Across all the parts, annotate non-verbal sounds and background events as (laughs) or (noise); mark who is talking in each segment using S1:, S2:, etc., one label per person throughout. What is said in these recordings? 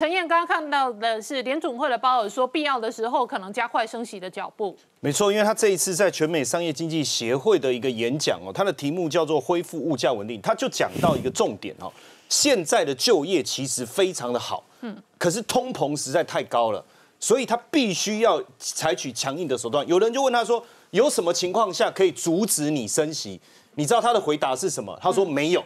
S1: 陈燕刚刚看到的是联总会的鲍尔说，必要的时候可能加快升息的脚步。
S2: 没错，因为他这一次在全美商业经济协会的一个演讲哦，他的题目叫做“恢复物价稳定”，他就讲到一个重点哦，现在的就业其实非常的好，嗯，可是通膨实在太高了，所以他必须要采取强硬的手段。有人就问他说，有什么情况下可以阻止你升息？你知道他的回答是什么？他说没有。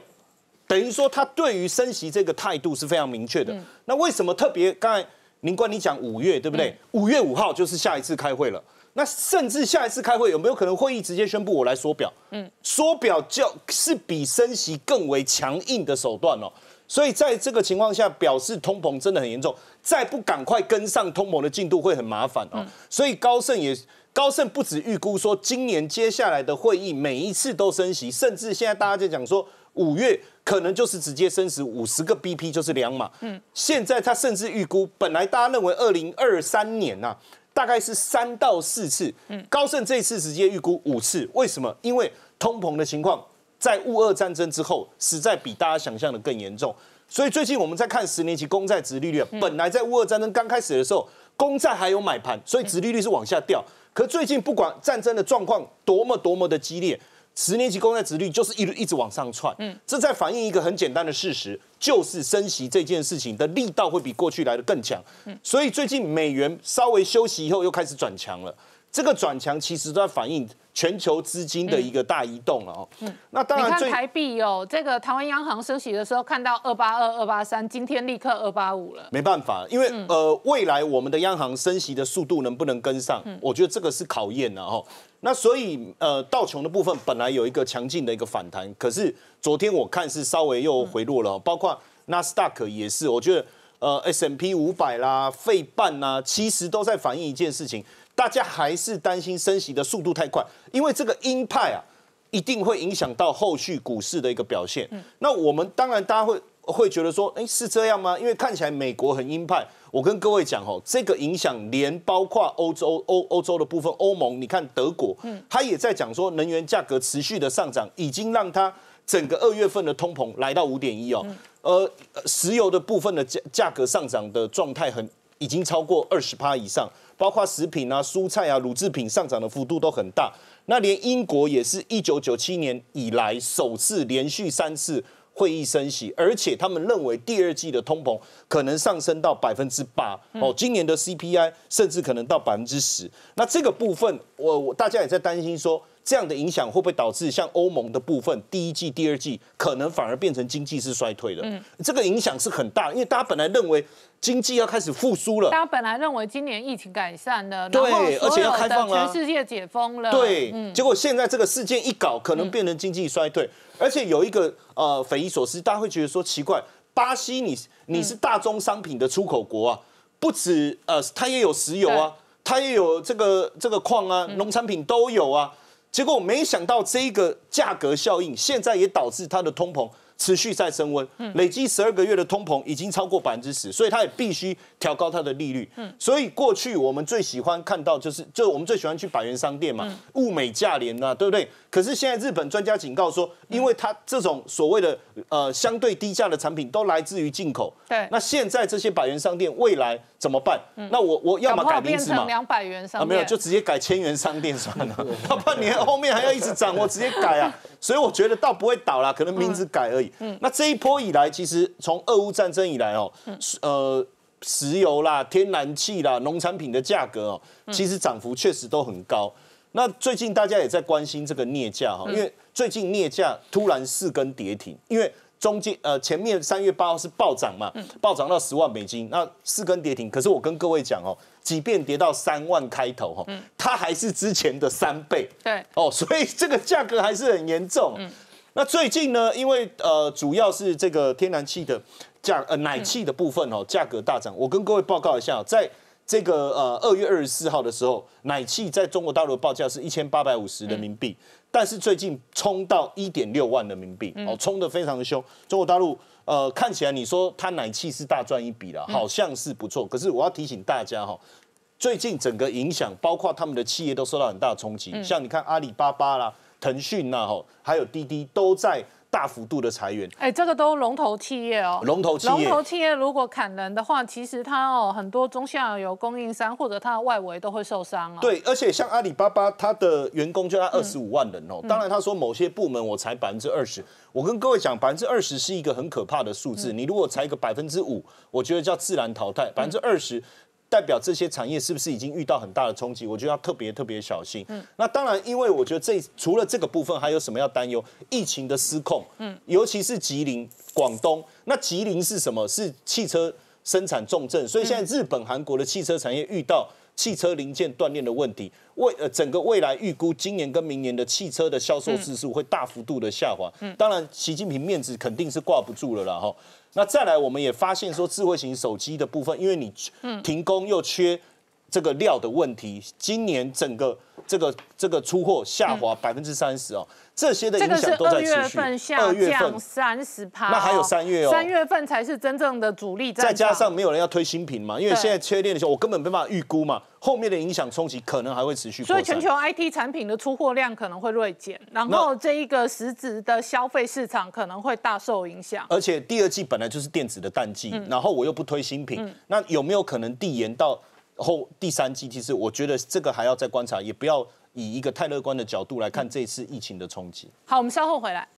S2: 等于说，他对于升息这个态度是非常明确的。那为什么特别刚才林冠你讲五月对不对？五月五号就是下一次开会了。那甚至下一次开会有没有可能会议直接宣布我来缩表？嗯，缩表就是比升息更为强硬的手段哦。所以在这个情况下，表示通膨真的很严重，再不赶快跟上通膨的进度会很麻烦哦。所以高盛也高盛不止预估说今年接下来的会议每一次都升息，甚至现在大家在讲说。五月可能就是直接升十五十个 BP，就是两码。嗯，现在他甚至预估，本来大家认为二零二三年呐，大概是三到四次。嗯，高盛这次直接预估五次，为什么？因为通膨的情况在乌俄战争之后，实在比大家想象的更严重。所以最近我们在看十年期公债殖利率，本来在乌俄战争刚开始的时候，公债还有买盘，所以殖利率是往下掉。可最近不管战争的状况多么多么的激烈。十年期公债值率就是一直一直往上窜，嗯，这在反映一个很简单的事实，就是升息这件事情的力道会比过去来的更强，嗯，所以最近美元稍微休息以后又开始转强了。这个转强其实都在反映全球资金的一个大移动了哦。
S1: 那当然，你看台币有这个台湾央行升息的时候，看到二八二二八三，今天立刻二八五了。
S2: 没办法，因为呃，未来我们的央行升息的速度能不能跟上，我觉得这个是考验了哈。那所以呃，道琼的部分本来有一个强劲的一个反弹，可是昨天我看是稍微又回落了。包括纳斯达克也是，我觉得呃，S M P 五百啦、费半啦，其实都在反映一件事情。大家还是担心升息的速度太快，因为这个鹰派啊，一定会影响到后续股市的一个表现。那我们当然大家会会觉得说，哎，是这样吗？因为看起来美国很鹰派。我跟各位讲哦，这个影响连包括欧洲、欧欧洲的部分，欧盟，你看德国，它也在讲说，能源价格持续的上涨，已经让它整个二月份的通膨来到五点一哦，而石油的部分的价价格上涨的状态，很已经超过二十以上。包括食品啊、蔬菜啊、乳制品上涨的幅度都很大。那连英国也是一九九七年以来首次连续三次会议升息，而且他们认为第二季的通膨可能上升到百分之八哦，今年的 CPI 甚至可能到百分之十。那这个部分，我大家也在担心说。这样的影响会不会导致像欧盟的部分第一季、第二季可能反而变成经济是衰退的？嗯，这个影响是很大，因为大家本来认为经济要开始复苏了。大
S1: 家本来认为今年疫情改善了，对，而且要开放了，全世界解封了，对。结
S2: 果现在这个事件一搞，可能变成经济衰退。而且有一个呃匪夷所思，大家会觉得说奇怪：巴西，你你是大宗商品的出口国啊，不止呃，它也有石油啊，它也有这个这个矿啊，农产品都有啊。结果没想到这个。价格效应现在也导致它的通膨持续在升温，累计十二个月的通膨已经超过百分之十，所以它也必须调高它的利率。所以过去我们最喜欢看到就是，就我们最喜欢去百元商店嘛，物美价廉呐，对不对？可是现在日本专家警告说，因为它这种所谓的呃相对低价的产品都来自于进口，对。那现在这些百元商店未来怎么办？那我我要么改名字嘛，两
S1: 百元商店没有，就
S2: 直接改千元商店算了。他半年后面还要一直涨，我直接改。所以我觉得倒不会倒啦，可能名字改而已。那这一波以来，其实从俄乌战争以来哦，呃，石油啦、天然气啦、农产品的价格哦，其实涨幅确实都很高。那最近大家也在关心这个镍价哈，因为最近镍价突然四根跌停，因为。中间呃，前面三月八号是暴涨嘛，暴涨到十万美金，那四根跌停。可是我跟各位讲哦，即便跌到三万开头哈，它还是之前的三倍。对哦，所以 (laughs) 这个价格还是很严重。那最近呢，因为呃，主要是这个天然气的价呃奶气的部分哦，价格大涨。我跟各位报告一下，在。这个呃，二月二十四号的时候，奶气在中国大陆的报价是一千八百五十人民币，但是最近冲到一点六万人民币，哦，冲的非常的凶。中国大陆呃，看起来你说它奶气是大赚一笔了，好像是不错。可是我要提醒大家哈，最近整个影响，包括他们的企业都受到很大冲击，像你看阿里巴巴啦、腾讯呐，吼，还有滴滴都在。大幅度的裁员，
S1: 哎，这个都龙头企业哦，龙头企业，龙头企业如果砍人的话，其实它哦很多中下游供应商或者它的外围都会受伤啊。对，
S2: 而且像阿里巴巴，它的员工就才二十五万人哦。当然，他说某些部门我裁百分之二十，我跟各位讲，百分之二十是一个很可怕的数字。你如果裁个百分之五，我觉得叫自然淘汰，百分之二十。代表这些产业是不是已经遇到很大的冲击？我觉得要特别特别小心。那当然，因为我觉得这除了这个部分，还有什么要担忧？疫情的失控，嗯，尤其是吉林、广东。那吉林是什么？是汽车生产重镇，所以现在日本、韩国的汽车产业遇到。汽车零件断裂的问题，未呃整个未来预估今年跟明年的汽车的销售指数会大幅度的下滑。嗯，当然习近平面子肯定是挂不住了啦。哈，那再来我们也发现说，智慧型手机的部分，因为你停工又缺。这个料的问题，今年整个这个这个出货下滑百分之三十哦，这些的影响都在持续。二月份下降
S1: 三十趴，那还有三月哦，三月份才是真正的主力。再加
S2: 上没有人要推新品嘛，因为现在缺电的时候，我根本没办法预估嘛，后面的影响冲击可能还会持续。所以全球
S1: I T 产品的出货量可能会锐减，然后这一个实质的消费市场可能会大受影响。而
S2: 且第二季本来就是电子的淡季，然后我又不推新品，那有没有可能递延到？后第三季，其实我觉得这个还要再观察，也不要以一个太乐观的角度来看这次疫情的冲击。
S1: 好，我们稍后回来。